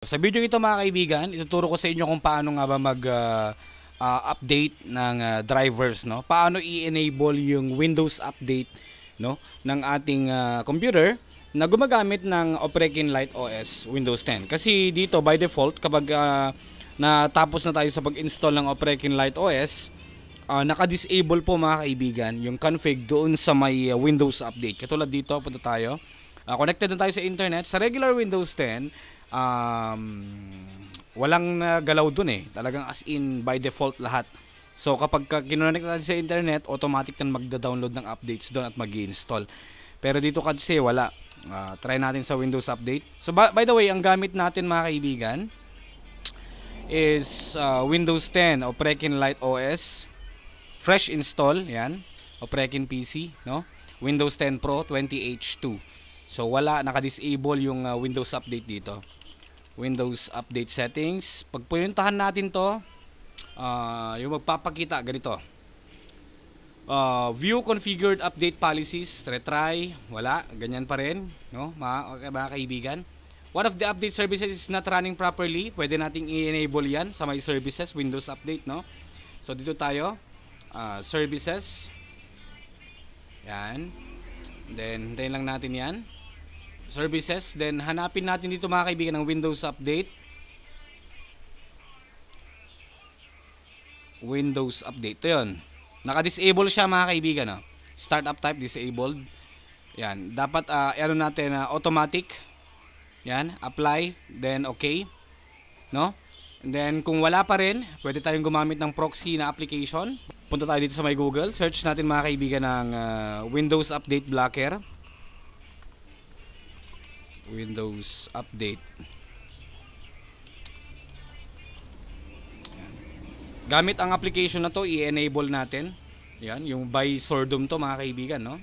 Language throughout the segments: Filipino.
Sa video ito mga kaibigan, ituturo ko sa inyo kung paano nga ba mag uh, uh, update ng uh, drivers, no? Paano i-enable yung Windows update, no, ng ating uh, computer na gumagamit ng Operating Light OS Windows 10. Kasi dito by default kapag uh, natapos na tayo sa pag-install ng Operating Light OS, uh, naka-disable po mga kaibigan yung config doon sa may uh, Windows update. Katulad dito, punta tayo. Uh, connected na tayo sa internet. Sa regular Windows 10, um, walang nagalaw dun eh. Talagang as in by default lahat. So kapag kinonect natin sa internet, automatic na magda-download ng updates doon at mag install Pero dito kasi wala. Uh, try natin sa Windows Update. So by, by the way, ang gamit natin mga kaibigan is uh, Windows 10 o Prekin Lite OS. Fresh install, yan. O Prekin PC, no? Windows 10 Pro 20H2. So wala, naka-disable yung uh, Windows Update dito. Windows Update Settings. Pag natin to, uh, yung magpapakita ganito. Uh, view configured update policies, retry, wala, ganyan pa rin, no? Mga, mga kaibigan. One of the update services is not running properly. Pwede nating i-enable 'yan sa my services, Windows Update, no? So dito tayo, uh, services. Yan. Then hintayin lang natin 'yan services. Then hanapin natin dito mga kaibigan ang Windows update. Windows update. Ito yun. Naka-disable siya mga kaibigan. Oh. Startup type disabled. Yan. Dapat uh, ano natin uh, automatic. Yan. Apply. Then okay. No? And then kung wala pa rin, pwede tayong gumamit ng proxy na application. Punta tayo dito sa may Google. Search natin mga kaibigan ng uh, Windows Update Blocker. Windows update. Gamit ang application na to, i-enable natin. Yan, yung by Sordom to mga kaibigan, no?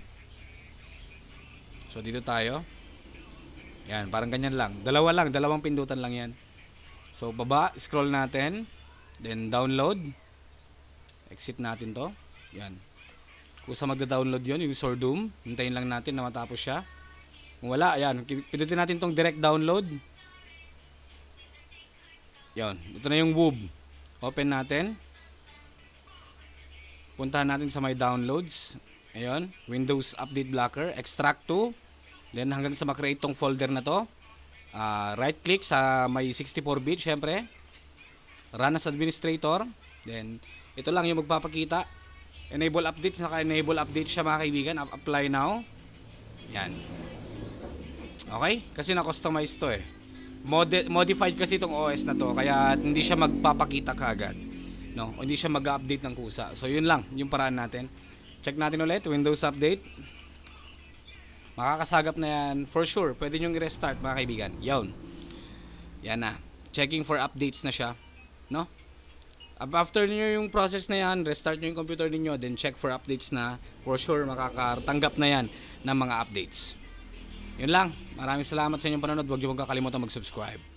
So dito tayo. Yan, parang ganyan lang. Dalawa lang, dalawang pindutan lang yan. So baba, scroll natin. Then download. Exit natin to. Yan. Kusa magda-download yon yung Sordom, hintayin lang natin na matapos siya. Kung wala, ayan. Pindutin natin tong direct download. Yan. Ito na yung WUB. Open natin. Puntahan natin sa may downloads. Ayan. Windows Update Blocker. Extract to. Then hanggang sa makreate itong folder na to. Uh, ah, right click sa may 64-bit syempre. Run as administrator. Then ito lang yung magpapakita. Enable Updates, naka enable update siya mga kaibigan. Apply now. Yan. Okay? Kasi na-customize to eh. Mod modified kasi itong OS na to kaya hindi siya magpapakita kaagad. No? hindi siya mag-update ng kusa. So yun lang, yung paraan natin. Check natin ulit, Windows update. Makakasagap na yan for sure. Pwede nyo i-restart mga kaibigan. Yun. Yan na. Checking for updates na siya. No? After niyo yung process na yan, restart niyo yung computer niyo then check for updates na for sure makakatanggap na yan ng mga updates. Yun lang. Maraming salamat sa inyong panonood. Huwag niyo pong kakalimutan mag-subscribe.